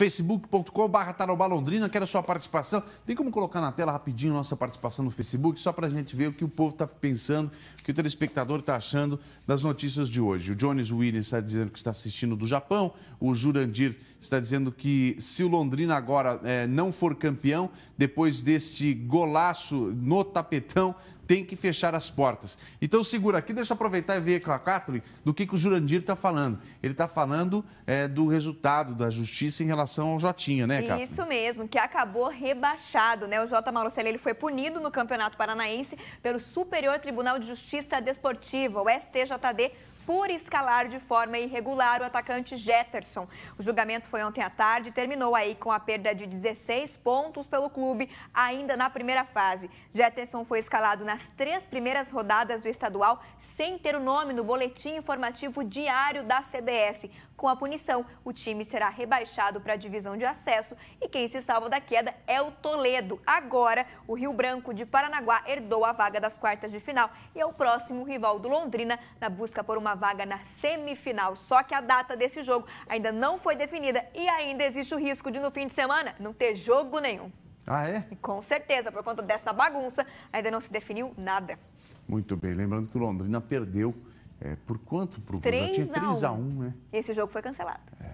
facebook.com.br tarobalondrina, quero a sua participação. Tem como colocar na tela rapidinho nossa participação no Facebook, só para a gente ver o que o povo está pensando, o que o telespectador está achando das notícias de hoje. O Jones Williams está dizendo que está assistindo do Japão, o Jurandir está dizendo que se o Londrina agora é, não for campeão, depois deste golaço no tapetão, tem que fechar as portas. Então segura aqui, deixa eu aproveitar e ver com a Kathleen do que, que o Jurandir está falando. Ele está falando é, do resultado da justiça em relação ao Jotinha, né, Kathleen? Isso mesmo, que acabou rebaixado, né? O Jota Marocelli ele foi punido no Campeonato Paranaense pelo Superior Tribunal de Justiça Desportiva, o STJD, por escalar de forma irregular o atacante Jetterson. O julgamento foi ontem à tarde e terminou aí com a perda de 16 pontos pelo clube ainda na primeira fase. Jetterson foi escalado nas três primeiras rodadas do estadual sem ter o nome no boletim informativo diário da CBF. Com a punição, o time será rebaixado para a divisão de acesso e quem se salva da queda é o Toledo. Agora, o Rio Branco de Paranaguá herdou a vaga das quartas de final e é o próximo rival do Londrina na busca por uma vaga na semifinal. Só que a data desse jogo ainda não foi definida e ainda existe o risco de, no fim de semana, não ter jogo nenhum. Ah, é? E com certeza, por conta dessa bagunça, ainda não se definiu nada. Muito bem. Lembrando que o Londrina perdeu é, por quanto? Pro 3 já tinha 3x1, né? Esse jogo foi cancelado. É,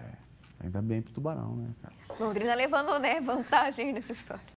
ainda bem pro Tubarão, né, cara? Londrina levando né, vantagem nessa história.